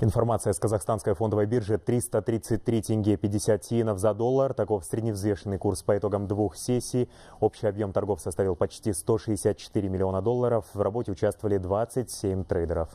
Информация с казахстанской фондовой биржи 333 тенге 50 тиенов за доллар. Таков средневзвешенный курс по итогам двух сессий. Общий объем торгов составил почти 164 миллиона долларов. В работе участвовали 27 трейдеров.